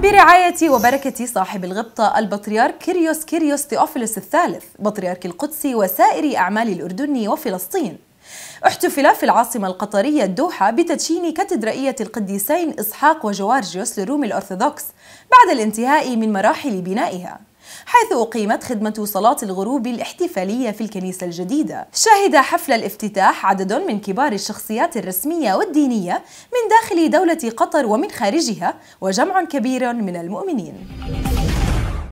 برعاية وبركة صاحب الغبطة البطريرك كيريوس كيريوس تيوفيلوس الثالث بطريرك القدس وسائر أعمال الأردن وفلسطين احتفل في العاصمة القطرية الدوحة بتدشين كاتدرائية القديسين إسحاق وجوارجيوس للروم الأرثوذكس بعد الانتهاء من مراحل بنائها حيث أقيمت خدمة صلاة الغروب الاحتفالية في الكنيسة الجديدة شهد حفل الافتتاح عدد من كبار الشخصيات الرسمية والدينية من داخل دولة قطر ومن خارجها وجمع كبير من المؤمنين